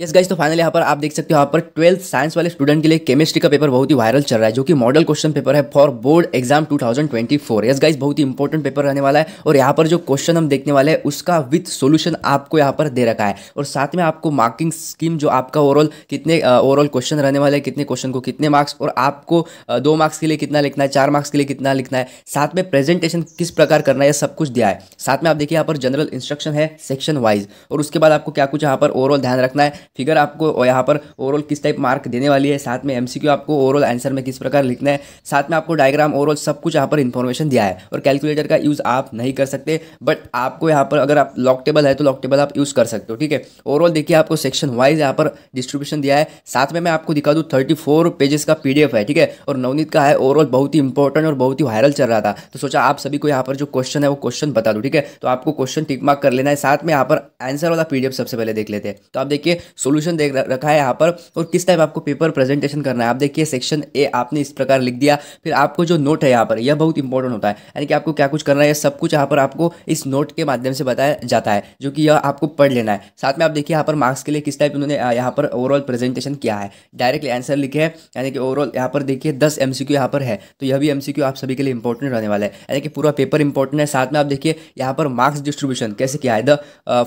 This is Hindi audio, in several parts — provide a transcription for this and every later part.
यस गाइज तो फाइनली यहाँ पर आप देख सकते हो यहाँ पर ट्वेल्थ साइंस वाले स्टूडेंट के लिए केमिस्ट्री का पेपर बहुत ही वायरल चल रहा है जो कि मॉडल क्वेश्चन पेपर है for board exam 2024 yes guys बहुत ही इंपॉर्टेंट पेपर रहने वाला है और यहाँ पर जो क्वेश्चन हम देखने वाले हैं उसका विथ सोल्यूशन आपको यहाँ पर दे रखा है और साथ में आपको मार्किंग स्कीम जो आपका ओवरऑल कितने ओवरऑल क्वेश्चन रहने वाले हैं कितने क्वेश्चन को कितने मार्क्स और आपको दो मार्क्स के लिए कितना लिखना है चार मार्क्स के लिए कितना लिखना है साथ में प्रेजेंटेशन किस प्रकार करना है सब कुछ दिया है साथ में आप देखिए यहाँ पर जनरल इंस्ट्रक्शन है सेक्शन वाइज और उसके बाद आपको क्या कुछ यहाँ पर ओवरऑल ध्यान रखना है फिगर आपको यहाँ पर ओवरऑल किस टाइप मार्क देने वाली है साथ में एमसीक्यू आपको ओवरऑल आंसर में किस प्रकार लिखना है साथ में आपको डायग्राम ओवरऑल सब कुछ यहाँ पर इन्फॉर्मेशन दिया है और कैलकुलेटर का यूज़ आप नहीं कर सकते बट आपको यहाँ पर अगर आप लॉक टेबल है तो लॉक टेबल आप यूज़ कर सकते हो ठीक है ओवरऑल देखिए आपको सेक्शन वाइज यहाँ पर डिस्ट्रीब्यूशन दिया है साथ में मैं आपको दिखा दूँ थर्टी फोर पेजेस का पी है ठीक है और नवनीत का है ओवरऑल बहुत ही इंपॉर्टेंट और बहुत ही वायरल चल रहा था तो सोचा आप सभी को यहाँ पर जो क्वेश्चन है वो क्वेश्चन बता दूँ ठीक है तो आपको क्वेश्चन टिक मार्क कर लेना है साथ में यहाँ पर आंसर वाला पी सबसे पहले देख लेते हैं तो आप देखिए सोल्यूशन देख रखा है यहाँ पर और किस टाइप आपको पेपर प्रेजेंटेशन करना है आप देखिए सेक्शन ए आपने इस प्रकार लिख दिया फिर आपको जो नोट है यहाँ पर यह बहुत इंपॉर्टेंट होता है यानी कि आपको क्या कुछ करना है सब कुछ यहाँ पर आपको इस नोट के माध्यम से बताया जाता है जो कि यह आपको पढ़ लेना है साथ में आप देखिए यहाँ पर मार्क्स के लिए किस टाइप उन्होंने यहाँ पर ओवरऑल प्रेजेंटेशन किया है डायरेक्टली आंसर लिखे हैं यानी कि ओवरऑल यहाँ पर देखिए दस एम सी पर है तो यह भी एम आप सभी के लिए इंपॉर्टेंट रहने वाला है यानी कि पूरा पेपर इंपॉर्टेंट है साथ में आप देखिए यहाँ पर मार्क्स डिस्ट्रीब्यूशन कैसे किया है the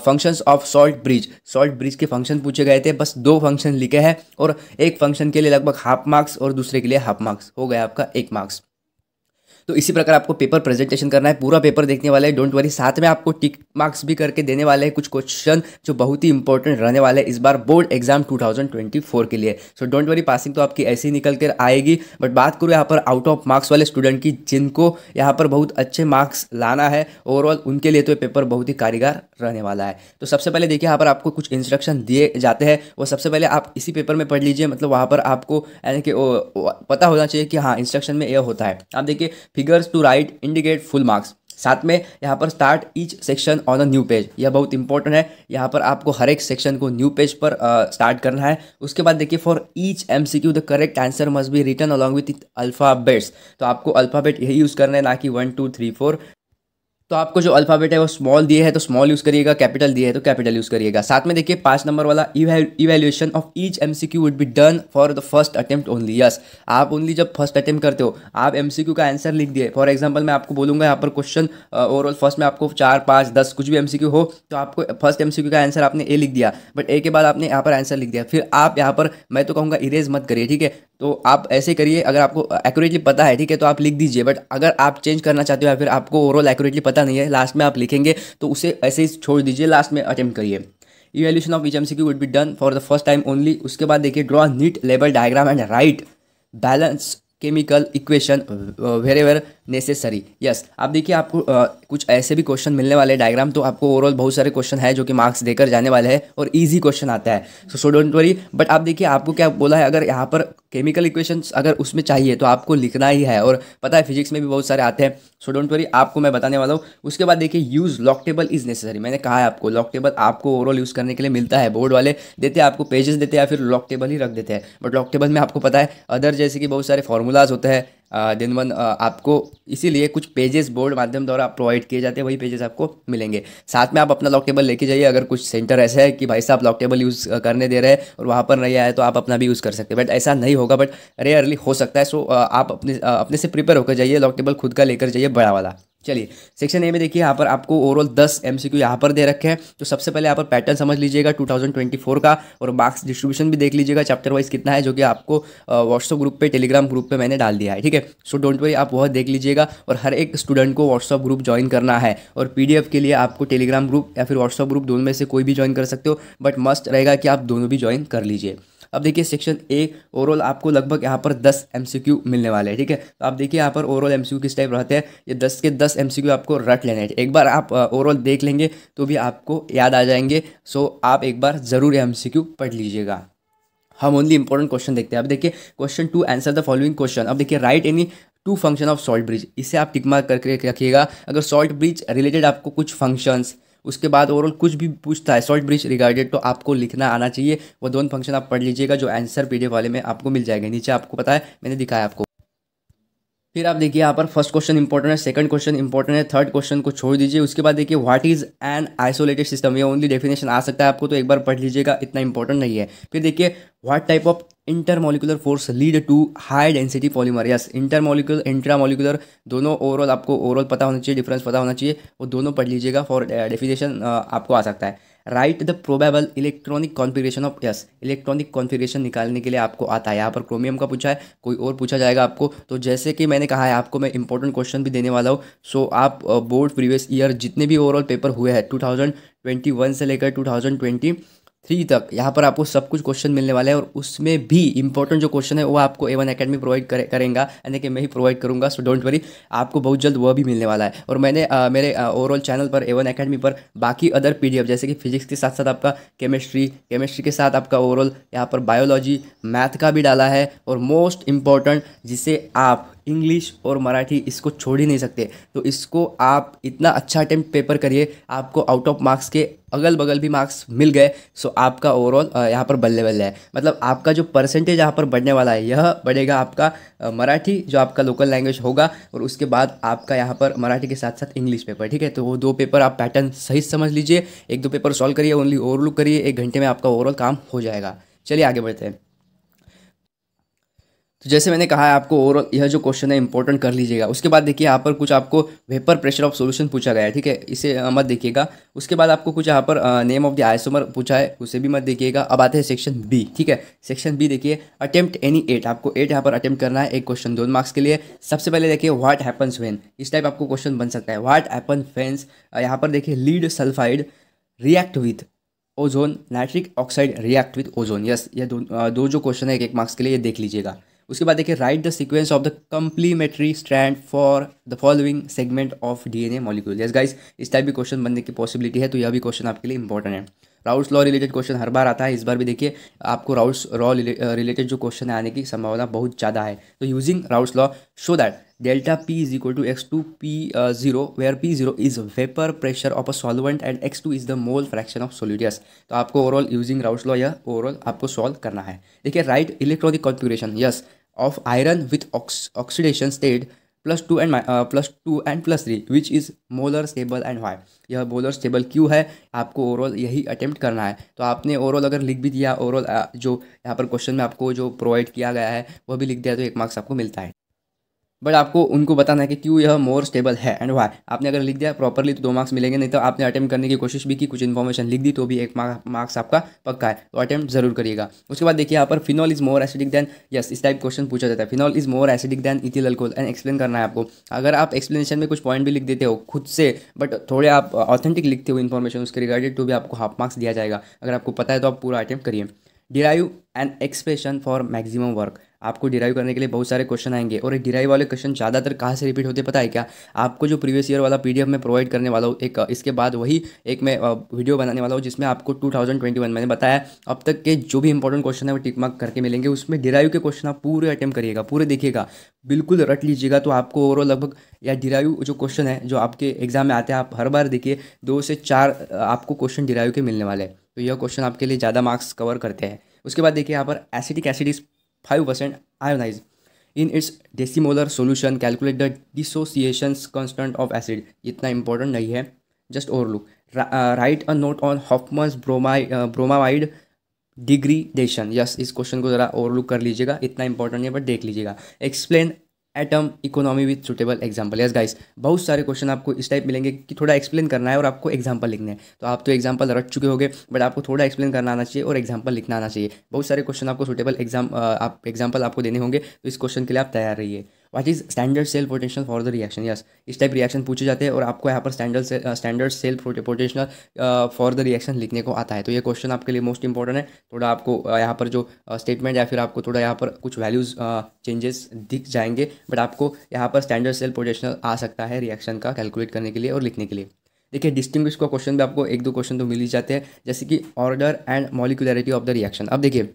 function of salt bridge salt bridge के फंक्शन पूछे गए थे बस दो फंक्शन लिखे हैं और एक फंक्शन के लिए लगभग हाफ मार्क्स और दूसरे के लिए हाफ मार्क्स हो गया आपका एक मार्क्स तो इसी प्रकार आपको पेपर प्रेजेंटेशन करना है पूरा पेपर देखने वाले हैं डोंट वरी साथ में आपको टिक मार्क्स भी करके देने वाले हैं कुछ क्वेश्चन जो बहुत ही इंपॉर्टेंट रहने वाले हैं इस बार बोर्ड एग्जाम 2024 के लिए सो डोंट वरी पासिंग तो आपकी ऐसी निकल कर आएगी बट बात करूँ यहाँ पर आउट ऑफ मार्क्स वाले स्टूडेंट की जिनको यहाँ पर बहुत अच्छे मार्क्स लाना है ओवरऑल उनके लिए तो पेपर बहुत ही कारीगर रहने वाला है तो सबसे पहले देखिए यहाँ पर आपको कुछ इंस्ट्रक्शन दिए जाते हैं वो सबसे पहले आप इसी पेपर में पढ़ लीजिए मतलब वहाँ पर आपको यानी कि पता होना चाहिए कि हाँ इंस्ट्रक्शन में यह होता है आप देखिए figures to right indicate full marks साथ में यहाँ पर start each section on a new page यह बहुत इंपॉर्टेंट है यहाँ पर आपको हर एक सेक्शन को न्यू पेज पर स्टार्ट uh, करना है उसके बाद देखिए for each M C Q the correct answer must be written along with alphabets तो आपको अल्फ़ाबेट यही यूज़ करना है ना कि वन टू थ्री फोर तो आपको जो अल्फ़ाबेट है वो स्मॉल दिए है तो स्मॉल यूज़ करिएगा कैपिटल दिए है तो कैपिटल यूज़ करिएगा साथ में देखिए पाँच नंबर वाला evaluation of each M C Q would be done for the first attempt only yes आप ओनली जब फर्स्ट अटेम्प्ट करते हो आप एम सी क्यू का आंसर लिख दिए फॉर एग्जाम्पल मैं आपको बोलूँगा यहाँ पर क्वेश्चन ओवरऑल फर्स्ट में आपको चार पाँच दस कुछ भी एम सी क्यू हो तो आपको फर्स्ट एम सी क्यू का आंसर आपने ए लिख दिया बट ए के बाद आपने यहाँ पर आंसर लिख दिया फिर आप यहाँ पर मैं तो कहूँगा इरेज मत करिए ठीक है तो आप ऐसे करिए अगर आपको एक्यूरेटली पता है ठीक है तो आप लिख दीजिए बट अगर आप चेंज करना चाहते हो या फिर आपको ओवरऑल एक्यूरेटली पता नहीं है लास्ट में आप लिखेंगे तो उसे ऐसे ही छोड़ दीजिए लास्ट में अटैम्प्ट करिए evaluation of each M C Q would be done for the first time only उसके बाद देखिए draw neat label diagram and write balance chemical equation where necessary yes अब देखिए आपको आ, कुछ ऐसे भी क्वेश्चन मिलने वाले डायग्राम तो आपको ओवरऑल बहुत सारे क्वेश्चन है जो कि मार्क्स देकर जाने वाले हैं और ईजी क्वेश्चन आता है so so don't worry but आप देखिए आपको क्या बोला है अगर यहाँ पर केमिकल इक्वेशन अगर उसमें चाहिए तो आपको लिखना ही है और पता है फिजिक्स में भी बहुत सारे आते हैं सो डोंट वरी आपको मैं बताने वाला हूँ उसके बाद देखिए use log table is necessary मैंने कहा है आपको लॉक टेबल आपको ओवरऑल यूज़ करने के लिए मिलता है बोर्ड वाले देते हैं आपको पेजेस देते हैं या फिर लॉक टेबल ही रख देते हैं बट लॉक टेबल में आपको पता है अदर जैसे कि बहुत सारे फॉर्मूलाज होते हैं देन वन आपको इसीलिए कुछ पेजेस बोर्ड माध्यम द्वारा प्रोवाइड किए जाते हैं वही पेजेस आपको मिलेंगे साथ में आप अपना लॉक टेबल लेके जाइए अगर कुछ सेंटर ऐसा है कि भाई साहब लॉक टेबल यूज़ करने दे रहे हैं और वहाँ पर नहीं आए तो आप अपना भी यूज़ कर सकते हैं बट ऐसा नहीं होगा बट रेयरली हो सकता है सो आप अपने अपने से प्रिपेयर होकर जाइए लॉक टेबल खुद का लेकर जाइए बड़ा वाला चलिए सेक्शन ए में देखिए यहाँ पर आपको ओवरऑल दस एम सी क्यू यहाँ पर दे रखे हैं तो सबसे पहले यहाँ पर पैटर्न समझ लीजिएगा 2024 का और मार्क्स डिस्ट्रीब्यूशन भी देख लीजिएगा चैप्टर वाइज कितना है जो कि आपको व्हाट्सअप ग्रुप पे टेलीग्राम ग्रुप पे मैंने डाल दिया है ठीक है सो डोंट वरी आप वह देख लीजिएगा और हर एक स्टूडेंट को व्हाट्सअप ग्रुप ज्वाइन करना है और पी के लिए आपको टेलीग्राम ग्रुप या फिर व्हाट्सअप ग्रुप दोनों में से कोई भी ज्वाइन कर सकते हो बट मस्ट रहेगा कि आप दोनों भी ज्वाइन कर लीजिए अब देखिए सेक्शन ए ओवरऑल आपको लगभग यहाँ पर दस एम मिलने वाले हैं ठीक है तो आप देखिए यहाँ पर ओवरऑल एम किस टाइप रहते हैं ये दस के दस एम आपको रट लेने हैं एक बार आप ओवरऑल देख लेंगे तो भी आपको याद आ जाएंगे सो आप एक बार ज़रूर एम पढ़ लीजिएगा हम ओनली इंपॉर्टेंट क्वेश्चन देखते हैं अब देखिए question two answer the following question अब देखिए write any two function of salt bridge इसे आप टिकमार करके रखिएगा अगर सॉल्ट ब्रिज रिलेटेड आपको कुछ फंक्शंस उसके बाद ओवरऑल कुछ भी पूछता है सॉल्ट ब्रिज रिगार्डेड तो आपको लिखना आना चाहिए वो दोनों फंक्शन आप पढ़ लीजिएगा जो आंसर पी वाले में आपको मिल जाएगा नीचे आपको पता है मैंने दिखाया आपको फिर आप देखिए यहाँ पर फर्स्ट क्वेश्चन इंपॉर्टेंट है सेकंड क्वेश्चन इंपॉर्टेंट है थर्ड क्वेश्चन को छोड़ दीजिए उसके बाद देखिए what is an isolated system ये ओनली डेफिनेशन आ सकता है आपको तो एक बार पढ़ लीजिएगा इतना इंपॉर्टेंट नहीं है फिर देखिए what type of intermolecular force lead to high density polymer yes intermolecular intramolecular दोनों ओवरऑल आपको ओवरऑल पता होना चाहिए डिफरेंस पता होना चाहिए वो दोनों पढ़ लीजिएगा फॉर डेफिनेशन uh, uh, आपको आ सकता है write the probable electronic configuration of yes electronic configuration निकालने के लिए आपको आता है यहाँ पर क्रोमियम का पूछा है कोई और पूछा जाएगा आपको तो जैसे कि मैंने कहा है आपको मैं इंपॉर्टेंट क्वेश्चन भी देने वाला हूँ सो so, आप बोर्ड प्रीवियस ईयर जितने भी ओवरऑल पेपर हुए हैं टू थाउजेंड ट्वेंटी वन से लेकर टू थाउजेंड ट्वेंटी थ्री तक यहाँ पर आपको सब कुछ क्वेश्चन मिलने वाला है और उसमें भी इंपॉर्टेंट जो क्वेश्चन है वो आपको ए वन अकेडमी प्रोवाइड करे, करेंगे यानी कि मैं ही प्रोवाइड करूँगा सो डोंट वरी आपको बहुत जल्द वह भी मिलने वाला है और मैंने आ, मेरे ओवरऑल चैनल पर ए वन अकेडमी पर बाकी अदर पी जैसे कि फिजिक्स के साथ साथ आपका केमिस्ट्री केमिस्ट्री के साथ आपका ओवरऑल यहाँ पर बायोलॉजी मैथ का भी डाला है और मोस्ट इम्पॉर्टेंट जिसे आप इंग्लिश और मराठी इसको छोड़ ही नहीं सकते तो इसको आप इतना अच्छा अटैम्प्ट पेपर करिए आपको आउट ऑफ मार्क्स के अगल बगल भी मार्क्स मिल गए सो आपका ओवरऑल यहाँ पर बल्ले बल्ले है मतलब आपका जो परसेंटेज यहाँ पर बढ़ने वाला है यह बढ़ेगा आपका मराठी जो आपका लोकल लैंग्वेज होगा और उसके बाद आपका यहाँ पर मराठी के साथ साथ इंग्लिश पेपर ठीक है तो वो दो पेपर आप पैटर्न सही समझ लीजिए एक दो पेपर सॉल्व करिए ओनली ओवरलुक करिए एक घंटे में आपका ओवरऑल काम हो जाएगा चलिए आगे बढ़ते हैं तो जैसे मैंने कहा है आपको ओवरऑल यह जो क्वेश्चन है इंपॉर्टेंट कर लीजिएगा उसके बाद देखिए यहाँ पर कुछ आपको वेपर प्रेशर ऑफ सॉल्यूशन पूछा गया है ठीक है इसे मत देखिएगा उसके बाद आपको कुछ यहाँ पर नेम ऑफ द आइसोमर पूछा है उसे भी मत देखिएगा अब आते हैं सेक्शन बी ठीक है सेक्शन बी देखिए अटैम्प्ट एनी एट आपको एट यहाँ पर अटैम्प्ट करना है एक क्वेश्चन दोन मार्क्स के लिए सबसे पहले देखिए व्हाट हैपन्स वेन इस टाइप आपको क्वेश्चन बन सकता है व्हाट हैपन फेन्स यहाँ पर देखिए lead sulphide react with ozone nitric oxide react with ozone yes ये दो दो जो क्वेश्चन है एक एक मार्क्स के लिए ये देख लीजिएगा उसके बाद देखिए write the sequence of the complementary strand for the following segment of DNA molecule yes guys इस टाइप भी क्वेश्चन बनने की पॉसिबिलिटी है तो यह भी क्वेश्चन आपके लिए इंपॉर्टेंट है राउल्स लॉ रिलेटेड क्वेश्चन हर बार आता है इस बार भी देखिए आपको राउट्स लॉ रिलेटेड जो क्वेश्चन आने की संभावना बहुत ज़्यादा है तो using Raoult's law show that delta P is equal to X two P zero where P zero is vapour pressure of a solvent and X two is the mole fraction of solutes तो आपको ओवरऑल यूजिंग राउट्स लॉ या ओवरऑल आपको सॉल्व करना है देखिए write electronic configuration yes of iron with ox oxidation state plus two and plus two and plus three which is more stable and why यह मोलर स्टेबल क्यों है आपको ओवरऑल यही attempt करना है तो आपने ओवरऑल अगर लिख भी दिया ओवरऑल uh, जो यहाँ पर क्वेश्चन में आपको जो प्रोवाइड किया गया है वह भी लिख दिया तो एक मार्क्स आपको मिलता है बट आपको उनको बताना है कि क्यों यह मोर स्टेबल है एंड वाई आपने अगर लिख दिया प्रॉपरली तो दो मार्क्स मिलेंगे नहीं तो आपने अटैम्प्ट करने की कोशिश भी की कुछ इन्फॉर्मेशन लिख दी तो भी एक मार्क्स आपका पक्का है तो अटैम्प्ट जरूर करिएगा उसके बाद देखिए यहाँ पर phenol is more acidic than yes इस टाइप क्वेश्चन पूछा जाता है phenol is more acidic than ethyl alcohol and explain करना है आपको अगर आप एक्सप्लेनेशन में कुछ पॉइंट भी लिख देते हो खुद से बट थोड़े आप ऑथेंटिक लिखते हो इन्फॉर्मेशन उसके रिगार्डेड तो भी आपको हाफ मार्क्स दिया जाएगा अगर आपको पता है तो आप पूरा अटैम्प्ट करिए derive an expression for maximum work आपको डिराइव करने के लिए बहुत सारे क्वेश्चन आएंगे और एक डिराइव वाले क्वेश्चन ज़्यादातर कहाँ से रिपीट होते पता है क्या आपको जो प्रीवियस ईयर वाला पीडीएफ मैं प्रोवाइड करने वाला हूँ एक इसके बाद वही एक मैं वीडियो बनाने वाला हूँ जिसमें आपको 2021 मैंने बताया अब तक के जो भी इंपॉर्टेंट क्वेश्चन है वो टिक मार्क करके मिलेंगे उसमें डिराइव के क्वेश्चन आप पूरे अटैम्प्ट करिएगा पूरे देखिएगा बिल्कुल रट लीजिएगा तो आपको ओवरऑल लगभग या डिराइव जो क्वेश्चन है जो आपके एग्जाम में आते हैं आप हर बार देखिए दो से चार आपको क्वेश्चन डिराइव के मिलने वाले हैं तो यह क्वेश्चन आपके लिए ज़्यादा मार्क्स कवर करते हैं उसके बाद देखिए यहाँ पर acidic acid five percent ionise in its decimolar solution calculate the dissociation constant of acid इतना इंपॉर्टेंट नहीं है just overlook write a note on Hofmann bromide bromamide degradation yes इस क्वेश्चन को जरा ओवरलुक कर लीजिएगा इतना इंपॉर्टेंट नहीं है बट देख लीजिएगा explain atom economy with suitable example yes guys बहुत सारे क्वेश्चन आपको इस टाइप मिलेंगे कि थोड़ा एक्सप्लेन करना है और आपको एग्जाम्पल लिखना है तो आप तो एग्जाम्पल रट चुके होंगे बट आपको थोड़ा एक्सप्लेन करना आना चाहिए और एग्जाम्पल लिखना आना चाहिए बहुत सारे क्वेश्चन आपको सुटेबल एग्जाम आप एग्जाम्पल आपको देने होंगे तो इस क्वेश्चन के लिए आप तैयार रहिए what is standard cell potential for the reaction yes इस टाइप रिएक्शन पूछे जाते हैं और आपको यहाँ पर standard standard cell potential for the reaction लिखने को आता है तो ये क्वेश्चन आपके लिए मोस्ट इंपॉर्टेंट है थोड़ा आपको uh, यहाँ पर जो स्टेटमेंट uh, या फिर आपको थोड़ा यहाँ पर कुछ वैल्यूज़ चेंजेस uh, दिख जाएंगे बट आपको यहाँ पर स्टैंडर्ड सेल पोटेंशियल आ सकता है रिएक्शन का कैलकुलेट करने के लिए और लिखने के लिए देखिए डिस्टिंग का क्वेश्चन भी आपको एक दो क्वेश्चन तो मिल ही जाते हैं जैसे कि order and molecularity of the reaction अब देखिए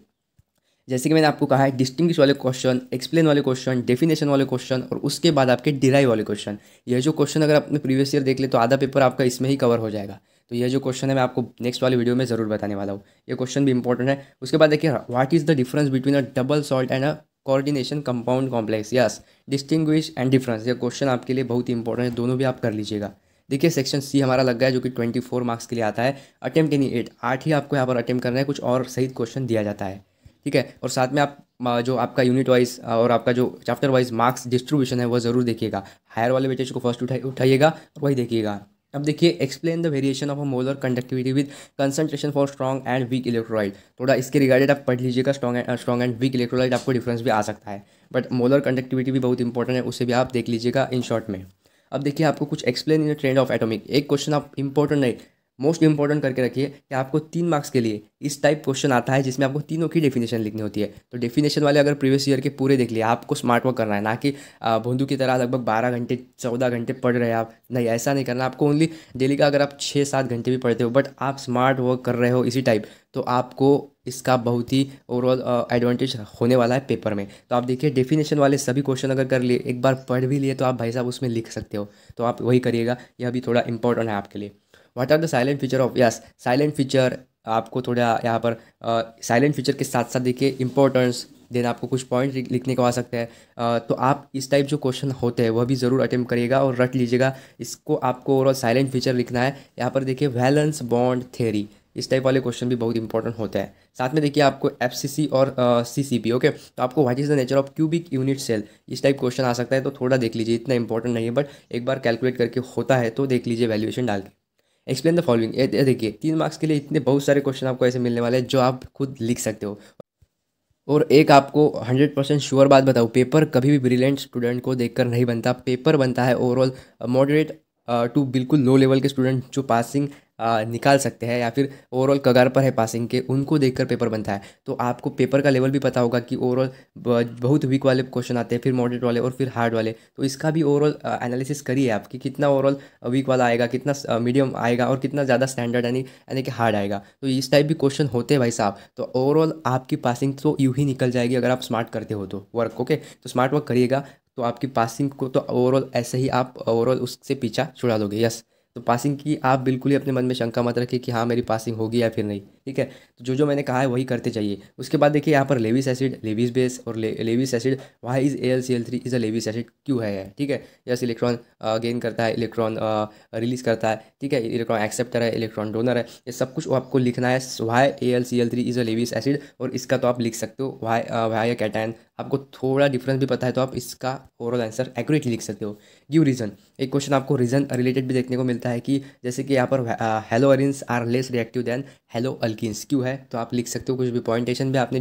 जैसे कि मैंने आपको कहा है डिस्टिंग्विश वाले क्वेश्चन एक्सप्लेन वाले क्वेश्चन डेफिनेशन वाले क्वेश्चन और उसके बाद आपके डिराइव वाले क्वेश्चन यह जो क्वेश्चन अगर आपने प्रीवियस ईयर देख ले तो आधा पेपर आपका इसमें ही कवर हो जाएगा तो यह जो क्वेश्चन है मैं आपको नेक्स्ट वाले वीडियो में ज़रूर बताने वाला हूँ ये क्वेश्चन भी इंपॉर्टेंट है उसके बाद देखिए what is the difference between a double salt and a coordination compound complex yes distinguish and difference ये क्वेश्चन आपके लिए बहुत ही इंपॉर्टेंट है दोनों भी आप कर लीजिएगा देखिए सेक्शन सी हमारा लग गया है जो कि ट्वेंटी फोर मार्क्स के लिए आता है अटेम्प्ट एनी एट आठ ही आपको यहाँ पर अटेम्प्ट करना है कुछ और सही क्वेश्चन दिया जाता है ठीक है और साथ में आप जो आपका यूनिट वाइज और आपका जो चैप्टर वाइज मार्क्स डिस्ट्रीब्यूशन है वह ज़रूर देखिएगा हायर वाले वेटेज को फर्स्ट उठा उठाइएगा और वही देखिएगा अब देखिए explain the variation of a molar conductivity with concentration for strong and weak electrolyte थोड़ा इसके रिगार्डेड आप पढ़ लीजिएगा strong and strong and weak electrolyte आपको डिफरेंस भी आ सकता है बट मोलर कंडक्टिविटी भी बहुत इंपॉर्टेंट है उसे भी आप देख लीजिएगा इन शॉर्ट में अब देखिए आपको कुछ explain in trend of atomic एक क्वेश्चन आप इंपॉर्टेंट नहीं मोस्ट इंपॉर्टेंट करके रखिए कि आपको तीन मार्क्स के लिए इस टाइप क्वेश्चन आता है जिसमें आपको तीनों की डेफिनेशन लिखनी होती है तो डेफिनेशन वाले अगर प्रीवियस ईयर के पूरे देख लिए आपको स्मार्ट वर्क करना है ना कि भोंदू की तरह लगभग बारह घंटे चौदह घंटे पढ़ रहे हैं आप नहीं ऐसा नहीं करना आपको ओनली डेली का अगर आप छः सात घंटे भी पढ़ते हो बट आप स्मार्ट वर्क कर रहे हो इसी टाइप तो आपको इसका बहुत ही ओवरऑल एडवांटेज होने वाला है पेपर में तो आप देखिए डेफिनेशन वाले सभी क्वेश्चन अगर कर लिए एक बार पढ़ भी लिए तो आप भाई साहब उसमें लिख सकते हो तो आप वही करिएगा यह भी थोड़ा इंपॉर्टेंट है आपके लिए what are the salient feature of yes salient feature आपको थोड़ा यहाँ पर साइलेंट uh, फीचर के साथ साथ देखिए इंपॉर्टेंस देन आपको कुछ पॉइंट लिखने को आ सकता है uh, तो आप इस टाइप जो क्वेश्चन होते हैं वह भी ज़रूर अटेम्प्ट करिएगा और रट लीजिएगा इसको आपको ओवरऑल साइलेंट फीचर लिखना है यहाँ पर देखिए वैलेंस बॉन्ड थेरी इस टाइप वाले क्वेश्चन भी बहुत इंपॉर्टेंट होते हैं साथ में देखिए आपको एफ और सी सी पी ओके तो आपको what is the nature of cubic unit cell इस टाइप क्वेश्चन आ सकता है तो थोड़ा देख लीजिए इतना इंपॉर्टेंट नहीं है बट एक बार कैलकुलेट करके होता है तो देख लीजिए वैल्यूएशन डाल के एक्सप्लेन द फॉलोइंग ये देखिए तीन मार्क्स के लिए इतने बहुत सारे क्वेश्चन आपको ऐसे मिलने वाले हैं जो आप खुद लिख सकते हो और एक आपको हंड्रेड परसेंट श्योर बात बताऊँ पेपर कभी भी ब्रिलियंट स्टूडेंट को देखकर नहीं बनता पेपर बनता है ओवरऑल मॉडरेट टू बिल्कुल लो लेवल के स्टूडेंट जो पासिंग निकाल सकते हैं या फिर ओवरऑल कगार पर है पासिंग के उनको देखकर पेपर बनता है तो आपको पेपर का लेवल भी पता होगा कि ओवरऑल बहुत वीक वाले क्वेश्चन आते हैं फिर मॉडरेट वाले और फिर हार्ड वाले तो इसका भी ओवरऑल एनालिसिस करिए आप कि कितना ओवरऑल वीक वाला आएगा कितना मीडियम आएगा और कितना ज़्यादा स्टैंडर्ड यानी यानी कि हार्ड आएगा तो इस टाइप भी क्वेश्चन होते हैं भाई साहब तो ओवरऑल आपकी पासिंग तो यूँ ही निकल जाएगी अगर आप स्मार्ट करते हो तो वर्क ओके तो स्मार्ट वर्क करिएगा तो आपकी पासिंग को तो ओवरऑल ऐसे ही आप ओवरऑल उससे पीछा छुड़ा दोगे यस तो पासिंग की आप बिल्कुल ही अपने मन में शंका मत रखिए कि हाँ मेरी पासिंग होगी या फिर नहीं ठीक है तो जो जो मैंने कहा है वही करते चाहिए उसके बाद देखिए यहाँ पर लेविस एसिड लेविस बेस और ले, Lewis acid why is A L C L three is a Lewis acid क्यों है ठीक है यस इलेक्ट्रॉन गेन करता है इलेक्ट्रॉन रिलीज करता है ठीक है इलेक्ट्रॉन एक्सेप्टर है इलेक्ट्रॉन डोनर है ये सब कुछ आपको लिखना है why A L C L three is a Lewis acid और इसका तो आप लिख सकते हो वाई वाई कैटैन आपको थोड़ा डिफरेंस भी पता है तो आप इसका ओवरऑल आंसर एक्यूरेटली लिख सकते हो गिव रीज़न एक क्वेश्चन आपको रीज़न रिलेटेड भी देखने को मिलता है कि जैसे कि यहाँ पर haloarenes are less reactive than haloalkanes क्यों है तो आप लिख सकते हो कुछ भी पॉइंटेशन भी आपने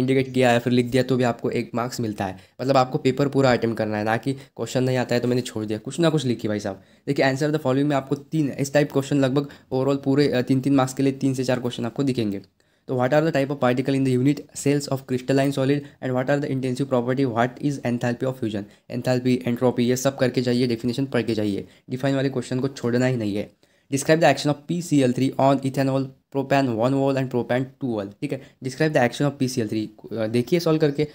इंडिकेट किया या फिर लिख दिया तो भी आपको एक मार्क्स मिलता है मतलब आपको पेपर पूरा अटैम्प्ट करना है ना कि क्वेश्चन नहीं आता है तो मैंने छोड़ दिया कुछ ना कुछ लिखी भाई साहब देखिए आंसर द फॉलोइंग में आपको तीन इस टाइप क्वेश्चन लगभग ओवरऑल पूरे तीन तीन मार्क्स के लिए तीन से चार क्वेश्चन आपको दिखेंगे तो what are the type of particle in the unit cells of crystalline solid and what are the intensive property what is enthalpy of fusion enthalpy entropy ये सब करके जाइए डेफिनेशन पढ़ के जाइए डिफाइन वाले क्वेश्चन को छोड़ना ही नहीं है describe the action of P C L three on ethanol propan one ol and propan two ol ठीक है describe the action of P C L three देखिए सॉल्व करके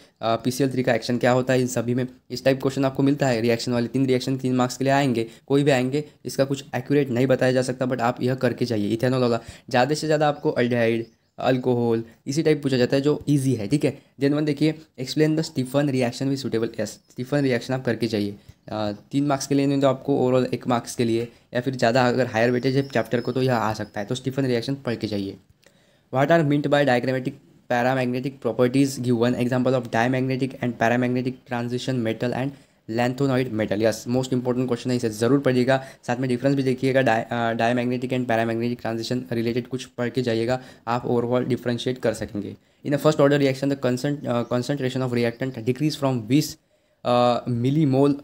पी सी एल थ्री का एक्शन क्या होता है इन सभी में इस टाइप क्वेश्चन आपको मिलता है रिएक्शन वाले तीन रिएक्शन तीन मार्क्स के लिए आएंगे कोई भी आएंगे इसका कुछ एक्यूरेट नहीं बताया जा सकता बट आप यह करके जाइए इथेनॉल वाला ज़्यादा से ज़्यादा आपको अल्डेहाइड अल्कोहल इसी टाइप पूछा जाता है जो ईजी है ठीक है देन वन देखिए explain the Stephen reaction with suitable एस स्टीफन रिएक्शन आप करके चाहिए तीन मार्क्स के लिए नहीं तो आपको ओवरऑल एक मार्क्स के लिए या फिर ज़्यादा अगर हायर वेटेज है चैप्टर को तो यह आ सकता है तो स्टीफन रिएक्शन पढ़ के चाहिए what are meant by diamagnetic paramagnetic properties given example of diamagnetic and paramagnetic transition metal and lanthanoid metal yes most important question है इसे ज़रूर पढ़िएगा साथ में डिफरेंस भी देखिएगा डाई diamagnetic and paramagnetic transition related कुछ पढ़ के जाइएगा आप ओवरऑल डिफ्रेंशिएट कर सकेंगे in the first order reaction the concentration of reactant decrease from बीस मिली मोल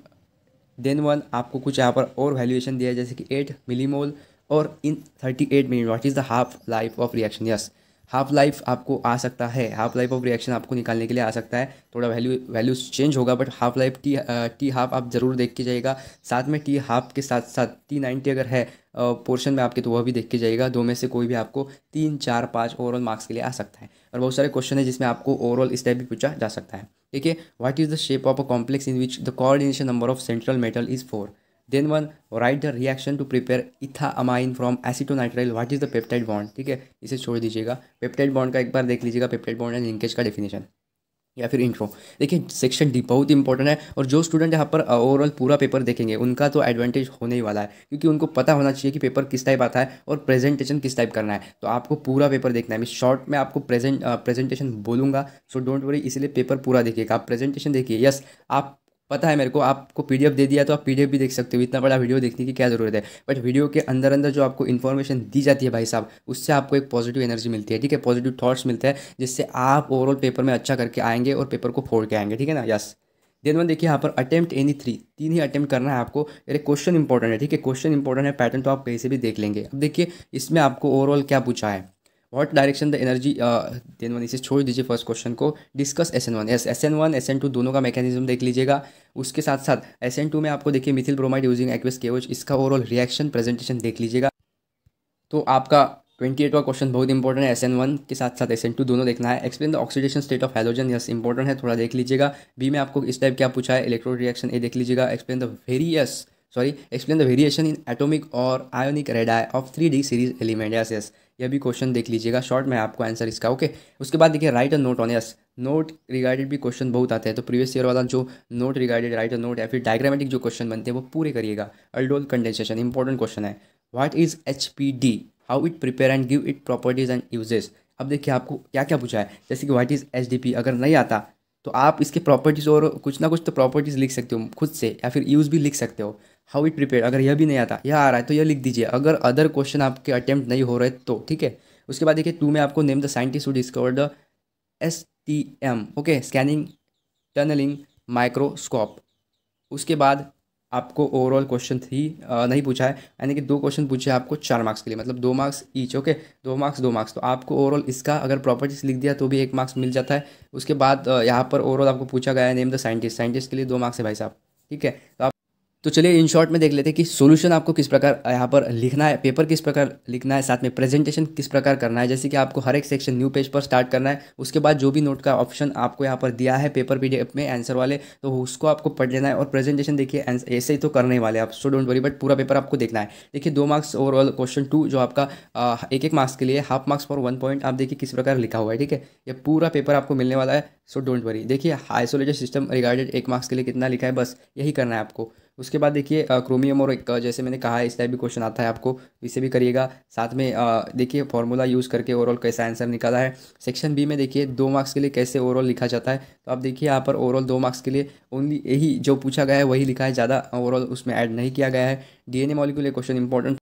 देन वन आपको कुछ यहाँ पर और वैल्यूएशन दिया है जैसे कि एट मिली मोल और in thirty eight minute what is the half life of reaction yes half life आपको आ सकता है हाफ लाइफ ऑफ रिएक्शन आपको निकालने के लिए आ सकता है थोड़ा वैल्यू वैल्यू चेंज होगा but half life T T half आप ज़रूर देख के जाइएगा साथ में टी हाफ के साथ साथ टी नाइन्टी अगर है पोर्शन में आपके तो वह भी देख के जाइएगा दो में से कोई भी आपको तीन चार पाँच ओवरऑल मार्क्स के लिए आ सकता है और बहुत सारे क्वेश्चन है जिसमें आपको ओवरऑल इस टाइप भी पूछा जा सकता है ठीक है what is the shape of a complex in which the coordination number of central metal is four then one right the reaction to prepare ethanamine from acetonitrile what is the peptide bond ठीक है इसे छोड़ दीजिएगा पेप्टाइड बॉन्ड का एक बार देख लीजिएगा पेप्टाइड बॉन्ड एंड लिंकेज का डेफिनेशन या फिर इंट्रो देखिए सेक्शन डी बहुत इंपॉर्टेंट है और जो स्टूडेंट यहाँ पर ओवरऑल uh, पूरा पेपर देखेंगे उनका तो एडवांटेज होने ही वाला है क्योंकि उनको पता होना चाहिए कि पेपर किस टाइप आता है और प्रेजेंटेशन किस टाइप करना है तो आपको पूरा पेपर देखना है मैं शॉर्ट में आपको प्रेजेंट प्रेजेंटेशन बोलूँगा सो डोंट वरी इसलिए पेपर पूरा देखिएगा आप प्रेजेंटेशन देखिए यस आप पता है मेरे को आपको पी दे दिया तो आप पी भी देख सकते हो इतना बड़ा वीडियो देखने की क्या ज़रूरत है बट वीडियो के अंदर अंदर जो आपको इन्फॉर्मेशन दी जाती है भाई साहब उससे आपको एक पॉजिटिव एनर्जी मिलती है ठीक है पॉजिटिव थाट्स मिलते हैं जिससे आप ओवरऑल पेपर में अच्छा करके आएंगे और पेपर को फोड़ के आएंगे ठीक है ना यस देन वन देखिए यहाँ पर अटेम्प्ट एनी थ्री तीन ही अटेम्प्ट करना है आपको अरे क्वेश्चन इंपॉर्टेंट है ठीक है क्वेश्चन इंपॉर्टेंट है पैटर्न तो आप कहीं से भी देख लेंगे अब देखिए इसमें आपको ओवरऑल क्या पूछा है what direction the energy N one इसे छोड़ दीजिए फर्स्ट क्वेश्चन को discuss S N one S S N one S N two दोनों का मैकेनिज्म देख लीजिएगा उसके साथ साथ एस एन टू में आपको देखिए मिथिल ब्रोमाइड यूजिंग एक्वेस केवच इसका ओवरऑल रिएक्शन प्रेजेंटेशन देख लीजिएगा तो आपका ट्वेंटी एट का क्वेश्चन बहुत इंपॉर्टेंट है एस एन वन के साथ साथ एस एन टू दोनों देखना है explain the oxidation state of hydrogen yes important है थोड़ा देख लीजिएगा बी में आपको इस टाइप क्या पूछा है इलेक्ट्रो रिएक्शन ए देख लीजिएगा explain the various sorry explain the variation in atomic और ionic radii of three D series element yes yes यह भी क्वेश्चन देख लीजिएगा शॉर्ट में आपको आंसर इसका ओके उसके बाद देखिए write a note on yes note regarded भी क्वेश्चन बहुत आते हैं तो प्रीवियस ईयर वाला जो note regarded right a note या फिर डायग्रामेटिक जो क्वेश्चन बनते हैं वो पूरे करिएगा अल्डोल कंडेंसेशन इंपॉर्टेंट क्वेश्चन है what is H P D how it prepare and give it properties and uses अब देखिए आपको क्या क्या पूछा है जैसे कि what is H D P अगर नहीं आता तो आप इसके प्रॉपर्टीज़ और कुछ ना कुछ तो प्रॉपर्टीज़ लिख सकते हो खुद से या फिर यूज़ भी लिख सकते हो हाउ इट प्रिपेयर अगर यह भी नहीं आता यह आ रहा है तो यह लिख दीजिए अगर अदर क्वेश्चन आपके अटैम्प्ट नहीं हो रहे तो ठीक है उसके बाद देखिए टू में आपको name the scientist who discover the S T M okay scanning tunnelling microscope उसके बाद आपको ओवरऑल क्वेश्चन थ्री नहीं पूछा है यानी कि दो क्वेश्चन पूछे आपको चार मार्क्स के लिए मतलब दो मार्क्स ईच ओके दो मार्क्स दो मार्क्स तो आपको ओवरऑल इसका अगर प्रॉपर्टीज लिख दिया तो भी एक मार्क्स मिल जाता है उसके बाद यहाँ पर ओवरऑल आपको पूछा गया है नेम द साइंटिस्ट साइंटिस्ट के लिए दो मार्क्स है भाई साहब ठीक है तो आप तो चलिए इन शॉर्ट में देख लेते हैं कि सॉल्यूशन आपको किस प्रकार यहाँ पर लिखना है पेपर किस प्रकार लिखना है साथ में प्रेजेंटेशन किस प्रकार करना है जैसे कि आपको हर एक सेक्शन न्यू पेज पर स्टार्ट करना है उसके बाद जो भी नोट का ऑप्शन आपको यहाँ पर दिया है पेपर पीडीएफ में आंसर वाले तो उसको आपको पढ़ लेना है और प्रेजेंटेशन देखिए ऐसे ही तो करने वाले आप सो डोंट वरी बट पूरा पेपर आपको देखना है देखिए दो मार्क्स ओवरऑल क्वेश्चन टू जो आपका एक एक मार्क्स के लिए half marks for one point आप देखिए किस प्रकार लिखा हुआ है ठीक है ये पूरा पेपर आपको मिलने वाला है सो डोंट वरी देखिए आइसोलेटेड सिस्टम रिगार्डेड एक मार्क्स के लिए कितना लिखा है बस यही करना है आपको उसके बाद देखिए क्रोमियम और एक जैसे मैंने कहा इस टाइप भी क्वेश्चन आता है आपको इसे भी करिएगा साथ में देखिए फॉर्मूला यूज़ करके ओवरऑल कैसा आंसर निकाला है सेक्शन बी में देखिए दो मार्क्स के लिए कैसे ओवरऑल लिखा जाता है तो आप देखिए यहाँ पर ओवरऑल दो मार्क्स के लिए ओनली यही जो पूछा गया है वही लिखा है ज़्यादा ओवरऑल उसमें ऐड नहीं किया गया है ए मॉलिक्यूल क्वेश्चन इंपॉर्टेंट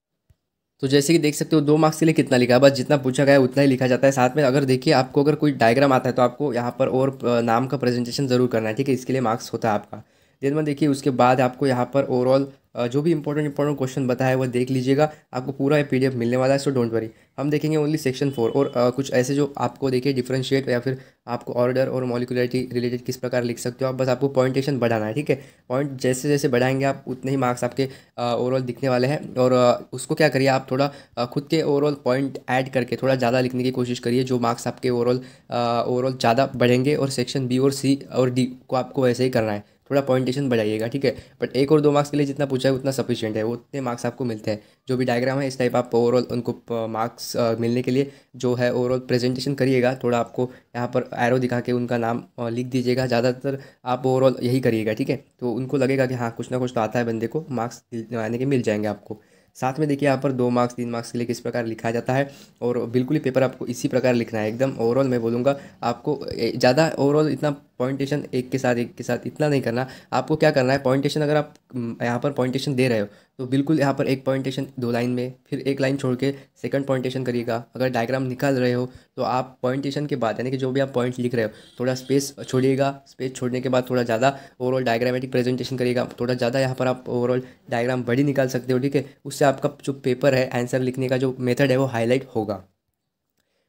तो जैसे कि देख सकते हो दो मार्क्स के लिए कितना लिखा है बस जितना पूछा गया है उतना ही लिखा जाता है साथ में अगर देखिए आपको अगर कोई डायग्राम आता है तो आपको यहाँ पर और नाम का प्रेजेंटेशन जरूर करना है ठीक है इसके लिए मार्क्स होता है आपका देन में देखिए उसके बाद आपको यहाँ पर ओवरऑल जो भी इंपॉर्टेंट इंपॉर्टेंट क्वेश्चन बताया है वो देख लीजिएगा आपको पूरा पी डी मिलने वाला है सो डोंट वरी हम देखेंगे ओनली सेक्शन फोर और आ, कुछ ऐसे जो आपको देखिए डिफ्रेंशिएट या फिर आपको ऑर्डर और मॉलिकुलरिटी रिलेटेड किस प्रकार लिख सकते हो आप बस आपको पॉइंटेशन बढ़ाना है ठीक है पॉइंट जैसे जैसे बढ़ाएंगे आप उतने ही मार्क्स आपके ओवरऑल दिखने वाले हैं और आ, उसको क्या करिए आप थोड़ा आ, खुद के ओवरऑल पॉइंट ऐड करके थोड़ा ज़्यादा लिखने की कोशिश करिए जो मार्क्स आपके ओवरऑल ओवरऑल ज़्यादा बढ़ेंगे और सेक्शन बी और सी और डी को आपको वैसे ही करना है थोड़ा पॉइंटेशन बढ़ाइएगा ठीक है बट एक और दो मार्क्स के लिए जितना पूछा है उतना सफिशियंट है उतने मार्क्स आपको मिलते हैं जो भी डायग्राम है इस टाइप आप ओवरऑल उनको मार्क्स मिलने के लिए जो है ओवरऑल प्रेजेंटेशन करिएगा थोड़ा आपको यहाँ पर एरो दिखा के उनका नाम लिख दीजिएगा ज़्यादातर आप ओवरऑल यही करिएगा ठीक है तो उनको लगेगा कि हाँ कुछ ना कुछ तो आता है बंदे को मार्क्स आने के मिल जाएंगे आपको साथ में देखिए यहाँ पर दो मार्क्स तीन मार्क्स के लिए किस प्रकार लिखा जाता है और बिल्कुल ही पेपर आपको इसी प्रकार लिखना है एकदम ओवरऑल मैं बोलूँगा आपको ज़्यादा ओवरऑल इतना पॉइंटेशन एक के साथ एक के साथ इतना नहीं करना आपको क्या करना है पॉइंटेशन अगर आप यहाँ पर पॉइंटेशन दे रहे हो तो बिल्कुल यहाँ पर एक पॉइंटेशन दो लाइन में फिर एक लाइन छोड़ के सेकंड पॉइंटेशन करिएगा अगर डायग्राम निकाल रहे हो तो आप पॉइंटेशन के बाद यानी कि जो भी आप पॉइंट लिख रहे हो थोड़ा स्पेस छोड़िएगा स्पेस छोड़ने के बाद थोड़ा ज़्यादा ओवरऑल डायग्रामेटिक प्रेजेंटेशन करिएगा थोड़ा ज़्यादा यहाँ पर आप ओवरऑल डायग्राम बड़ी निकाल सकते हो ठीक है उससे आपका जो पेपर है आंसर लिखने का जो मेथड है वो हाईलाइट होगा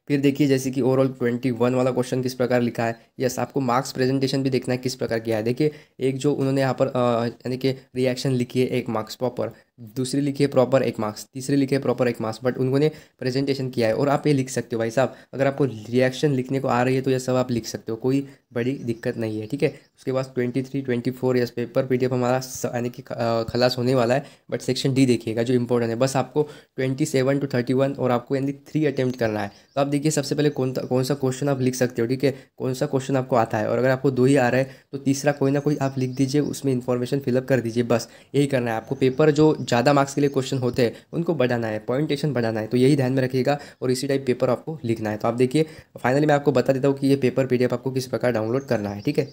फिर देखिए जैसे कि ओवरऑल ट्वेंटी वन वाला क्वेश्चन किस प्रकार लिखा है यस आपको मार्क्स प्रेजेंटेशन भी देखना है किस प्रकार किया है देखिए एक जो उन्होंने यहाँ पर यानी कि रिएक्शन लिखी है एक मार्क्स प्रॉपर दूसरी लिखी है प्रॉपर एक मार्क्स तीसरी लिखी है प्रॉपर एक मार्क्स बट उन्होंने प्रेजेंटेशन किया है और आप ये लिख सकते हो भाई साहब अगर आपको रिएक्शन लिखने को आ रही है तो ये सब आप लिख सकते हो कोई बड़ी दिक्कत नहीं है ठीक है उसके बाद twenty three twenty four years paper P D F हमारा यानी कि खलास होने वाला है बट सेक्शन डी देखिएगा जो इंपॉर्टेंट है बस आपको twenty seven to thirty one और आपको यानी थ्री अटैम्प्ट करना है तो आप देखिए सबसे पहले कौन कौन सा क्वेश्चन आप लिख सकते हो ठीक है कौन सा क्वेश्चन आपको आता है और अगर आपको दो ही आ रहा है तो तीसरा कोई ना कोई आप लिख दीजिए उसमें इन्फॉर्मेशन फिलअप कर दीजिए बस यही करना है आपको पेपर जो ज़्यादा मार्क्स के लिए क्वेश्चन होते हैं उनको बढ़ाना है पॉइंटेशन बढ़ाना है तो यही ध्यान में रखिएगा और इसी टाइप पेपर आपको लिखना है तो आप देखिए फाइनली मैं आपको बता देता हूँ कि ये पेपर पी आपको किस प्रकार डाउनलोड करना है ठीक है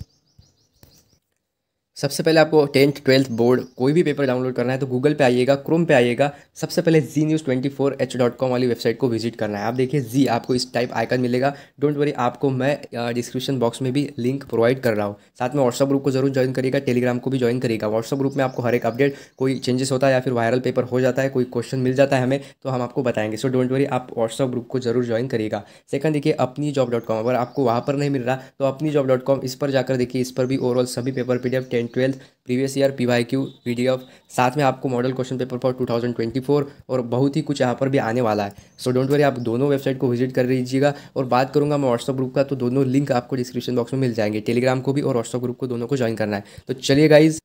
सबसे पहले आपको टेंथ ट्वेल्थ बोर्ड कोई भी पेपर डाउनलोड करना है तो गूगल पे आइएगा क्रोम पे आइएगा सबसे पहले G news twenty four H dot com वाली वेबसाइट को विजिट करना है आप देखिए जी आपको इस टाइप आइकन मिलेगा डोंट वरी आपको मैं डिस्क्रिप्शन बॉक्स में भी लिंक प्रोवाइड कर रहा हूँ साथ में व्हाट्सअप ग्रुप को जरूर ज्वाइन करिएगा टेलीग्राम को भी ज्वाइन करिएगा व्हाट्सअप ग्रुप में आपको हर एक अपडेट कोई चेंजेस होता है या फिर वायरल पेपर हो जाता है कोई क्वेश्चन मिल जाता है हमें तो हम आपको बताएंगे सो डोंट वरी आप व्हाट्सअप ग्रुप को जरूर ज्वाइन करिएगा सेकंड देखिए अपनी जॉब डॉट कॉम अगर आपको वहाँ पर नहीं मिल रहा तो अपनी जॉब डॉट कॉम इस पर जाकर देखिए इस पर भी ओवरऑल सभी paper P D thousand twelfth previous year P Y Q P D F साथ में आपको model question paper for two thousand twenty four और बहुत ही कुछ यहाँ पर भी आने वाला है सो डोंट वरी आप दोनों वेबसाइट को विजिट कर लीजिएगा और बात करूँगा मैं व्हाट्सअप ग्रुप का तो दोनों लिंक आपको डिस्क्रिप्शन बॉक्स में मिल जाएंगे टेलीग्राम को भी और व्हाट्सअप ग्रुप को दोनों को ज्वाइन करना है तो चलिए guys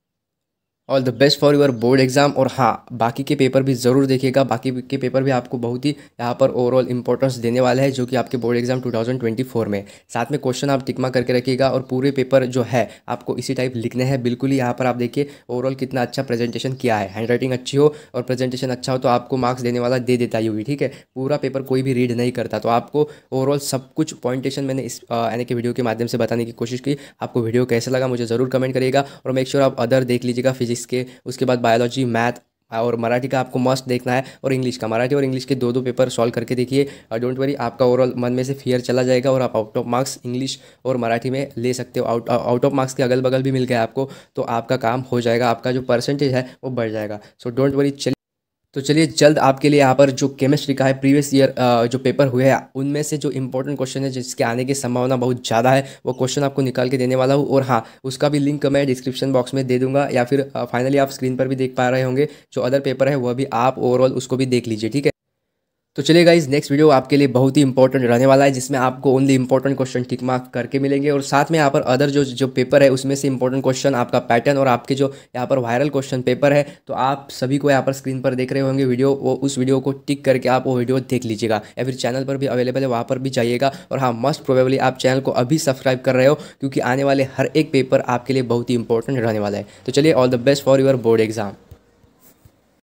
all the best for your board exam और हाँ बाकी के पेपर भी ज़रूर देखिएगा बाकी के पेपर भी आपको बहुत ही यहाँ पर ओवरऑल इंपॉर्टेंस देने वाला है जो कि आपके बोर्ड एग्ज़ाम 2024 में साथ में क्वेश्चन आप टिकमा करके रखिएगा और पूरे पेपर जो है आपको इसी टाइप लिखने हैं बिल्कुल ही यहाँ पर आप देखिए ओवरऑल कितना अच्छा प्रेजेंटेशन किया है हैंड राइटिंग अच्छी हो और प्रेजेंटेशन अच्छा हो तो आपको मार्क्स देने वाला दे देता ही ठीक है पूरा पेपर कोई भी रीड नहीं करता तो आपको ओवरऑल सब कुछ पॉइंटेशन मैंने इस यानी कि वीडियो के माध्यम से बताने की कोशिश की आपको वीडियो कैसा लगा मुझे ज़रूर कमेंट करिएगा और मेक श्योर आप अदर देख लीजिएगा फिजिक्स फिजिक्स के उसके बाद बायोलॉजी मैथ और मराठी का आपको मस्ट देखना है और इंग्लिश का मराठी और इंग्लिश के दो दो पेपर सॉल्व करके देखिए और डोंट वरी आपका ओवरऑल मन में से फियर चला जाएगा और आप आउट ऑफ मार्क्स इंग्लिश और मराठी में ले सकते हो आउट आउट ऑफ मार्क्स के अगल बगल भी मिल गया आपको तो आपका काम हो जाएगा आपका जो परसेंटेज है वो बढ़ जाएगा सो डोंट वरी चलिए तो चलिए जल्द आपके लिए यहाँ पर जो केमिस्ट्री का है प्रीवियस ईयर जो पेपर हुए हैं उनमें से जो इंपॉर्टेंट क्वेश्चन है जिसके आने की संभावना बहुत ज़्यादा है वो क्वेश्चन आपको निकाल के देने वाला हूँ और हाँ उसका भी लिंक मैं डिस्क्रिप्शन बॉक्स में दे दूंगा या फिर फाइनली आप स्क्रीन पर भी देख पा रहे होंगे जो अदर पेपर है वह भी आप ओवरऑल उसको भी देख लीजिए ठीक है तो चलिए गाइज नेक्स्ट वीडियो आपके लिए बहुत ही इंपॉर्टेंट रहने वाला है जिसमें आपको only important question tick mark करके मिलेंगे और साथ में यहाँ पर अदर जो जो पेपर है उसमें से इंपॉर्टेंट क्वेश्चन आपका पैटर्न और आपके जो यहाँ पर वायरल क्वेश्चन पेपर है तो आप सभी को यहाँ पर स्क्रीन पर देख रहे होंगे वीडियो वो उस वीडियो को टिक करके आप वो वीडियो देख लीजिएगा या फिर चैनल पर भी अवेलेबल है वहाँ पर भी जाइएगा और हाँ मस्ट प्रोबेबली आप चैनल को अभी सब्सक्राइब कर रहे हो क्योंकि आने वाले हर एक पेपर आपके लिए बहुत ही इंपॉर्टेंट रहने वाला है तो चलिए all the best for your board exam